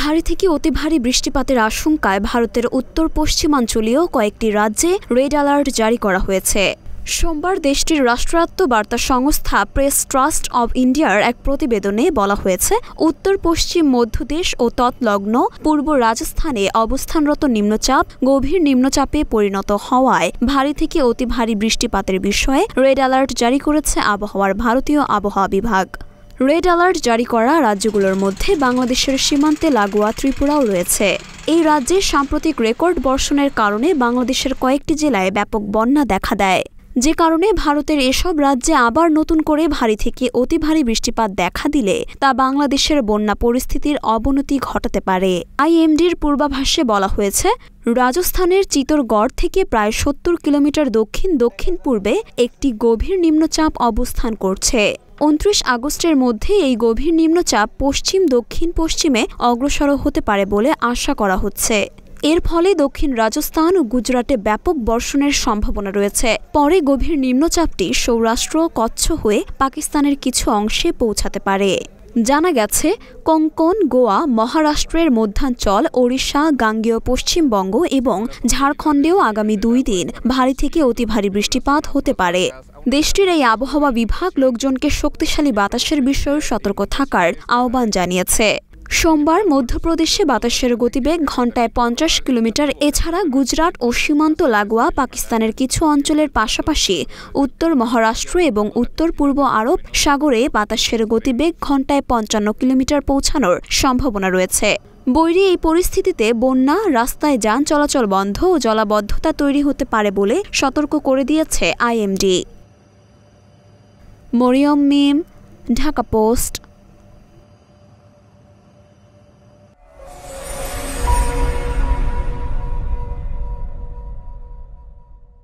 ভারী থেকে অতি ভারী বৃষ্টিপাতের আশঙ্কায় ভারতের উত্তর পশ্চিমাঞ্চলীয় কয়েকটি রাজ্যে রেড অ্যালার্ট জারি করা হয়েছে সোমবার দেশটির রাষ্ট্রায়ত্ত বার্তা সংস্থা প্রেস ট্রাস্ট অব ইন্ডিয়ার এক প্রতিবেদনে বলা হয়েছে উত্তর পশ্চিম মধ্যদেশ ও তৎলগ্ন পূর্ব রাজস্থানে অবস্থানরত নিম্নচাপ গভীর নিম্নচাপে পরিণত হওয়ায় ভারী থেকে অতি ভারী বৃষ্টিপাতের বিষয়ে রেড অ্যালার্ট জারি করেছে আবহাওয়ার ভারতীয় আবহাওয়া বিভাগ রেড অ্যালার্ট জারি করা রাজ্যগুলোর মধ্যে বাংলাদেশের সীমান্তে লাগোয়া ত্রিপুরাও রয়েছে এই রাজ্যে সাম্প্রতিক রেকর্ড বর্ষণের কারণে বাংলাদেশের কয়েকটি জেলায় ব্যাপক বন্যা দেখা দেয় যে কারণে ভারতের এসব রাজ্যে আবার নতুন করে ভারী থেকে অতি ভারী বৃষ্টিপাত দেখা দিলে তা বাংলাদেশের বন্যা পরিস্থিতির অবনতি ঘটাতে পারে আইএমডির পূর্বাভাসে বলা হয়েছে রাজস্থানের চিতরগড় থেকে প্রায় সত্তর কিলোমিটার দক্ষিণ দক্ষিণ পূর্বে একটি গভীর নিম্নচাপ অবস্থান করছে উনত্রিশ আগস্টের মধ্যে এই গভীর নিম্নচাপ পশ্চিম দক্ষিণ পশ্চিমে অগ্রসর হতে পারে বলে আশা করা হচ্ছে এর ফলে দক্ষিণ রাজস্থান ও গুজরাটে ব্যাপক বর্ষণের সম্ভাবনা রয়েছে পরে গভীর নিম্নচাপটি সৌরাষ্ট্র কচ্ছ হয়ে পাকিস্তানের কিছু অংশে পৌঁছাতে পারে জানা গেছে কোঙ্কন গোয়া মহারাষ্ট্রের মধ্যাঞ্চল ওড়িশা গাঙ্গেয় পশ্চিমবঙ্গ এবং ঝাড়খণ্ডেও আগামী দুই দিন ভারী থেকে অতি ভারী বৃষ্টিপাত হতে পারে দেশটির এই আবহাওয়া বিভাগ লোকজনকে শক্তিশালী বাতাসের বিষয়ে সতর্ক থাকার আহ্বান জানিয়েছে সোমবার মধ্যপ্রদেশে বাতাসের গতিবেগ ঘন্টায় পঞ্চাশ কিলোমিটার এছাড়া গুজরাট ও সীমান্ত লাগোয়া পাকিস্তানের কিছু অঞ্চলের পাশাপাশি উত্তর মহারাষ্ট্র এবং উত্তর পূর্ব আরব সাগরে বাতাসের গতিবেগ ঘন্টায় পঞ্চান্ন কিলোমিটার পৌঁছানোর সম্ভাবনা রয়েছে বৈরী এই পরিস্থিতিতে বন্যা রাস্তায় যান চলাচল বন্ধ ও জলাবদ্ধতা তৈরি হতে পারে বলে সতর্ক করে দিয়েছে আইএমডি মরিয়ম মিম ঢাকা পোস্ট